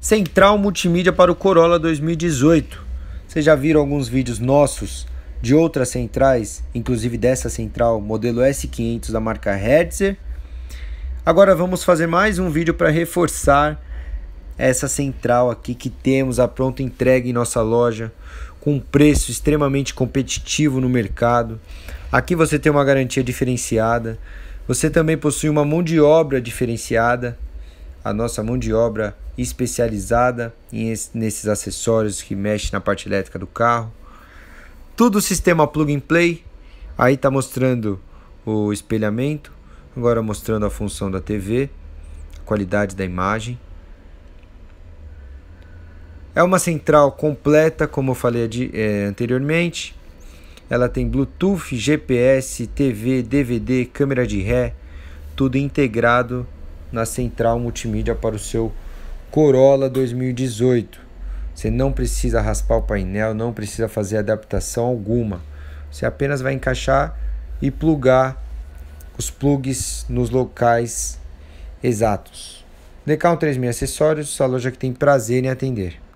Central multimídia para o Corolla 2018. Vocês já viram alguns vídeos nossos de outras centrais, inclusive dessa central modelo S500 da marca Hertzer. Agora vamos fazer mais um vídeo para reforçar essa central aqui que temos a pronta entrega em nossa loja com um preço extremamente competitivo no mercado. Aqui você tem uma garantia diferenciada. Você também possui uma mão de obra diferenciada, a nossa mão de obra especializada em, nesses acessórios que mexe na parte elétrica do carro. Tudo sistema plug and play. Aí está mostrando o espelhamento, agora mostrando a função da TV, a qualidade da imagem. É uma central completa, como eu falei é, anteriormente. Ela tem Bluetooth, GPS, TV, DVD, câmera de ré, tudo integrado na central multimídia para o seu Corolla 2018. Você não precisa raspar o painel, não precisa fazer adaptação alguma. Você apenas vai encaixar e plugar os plugs nos locais exatos. Decal 36 Acessórios, a loja que tem prazer em atender.